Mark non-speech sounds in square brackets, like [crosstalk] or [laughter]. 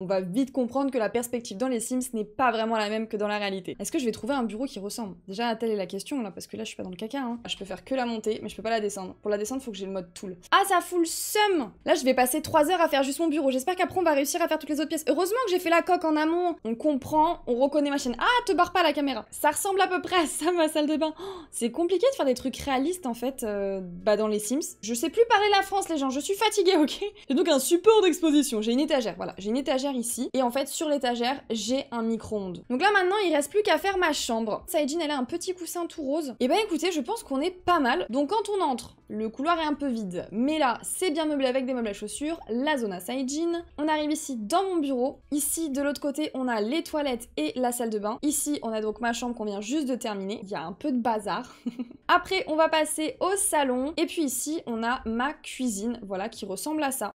on va vite comprendre que la perspective dans les Sims n'est pas vraiment la même que dans la réalité. Est-ce que je vais trouver un bureau qui ressemble Déjà, telle est la question là, parce que là je suis pas dans le caca. Hein. Je peux faire que la montée, mais je peux pas la descendre. Pour la descendre, faut que j'ai le mode tool. Ah, ça fout le seum Là, je vais passer 3 heures à faire juste mon bureau. J'espère qu'après on va réussir à faire toutes les autres pièces. Heureusement que j'ai fait la coque en amont. On comprend, on reconnaît ma chaîne. Ah, te barre pas la caméra. Ça ressemble à peu près à ça, ma salle de bain. Oh, c'est compliqué de faire des trucs réalistes en fait euh, bah, dans les Sims. Je sais plus parler la France, les gens. Je suis fatiguée, ok J'ai donc un support d'exposition. J'ai une étagère. Voilà, j'ai une étagère ici. Et en fait, sur l'étagère, j'ai un micro-ondes. Donc là, maintenant, il reste plus qu'à faire ma chambre. Saejin, elle a un petit coussin tout rose. Et eh ben écoutez, je pense qu'on est pas mal. Donc quand on entre, le couloir est un peu vide. Mais là, c'est bien meublé avec des meubles à chaussures, la zone à Saijin. On arrive ici dans mon bureau. Ici, de l'autre côté, on a les toilettes et la salle de bain. Ici, on a donc ma chambre qu'on vient juste de terminer. Il y a un peu de bazar. [laughs] Après, on va passer au salon. Et puis ici, on a ma cuisine, voilà, qui ressemble à ça.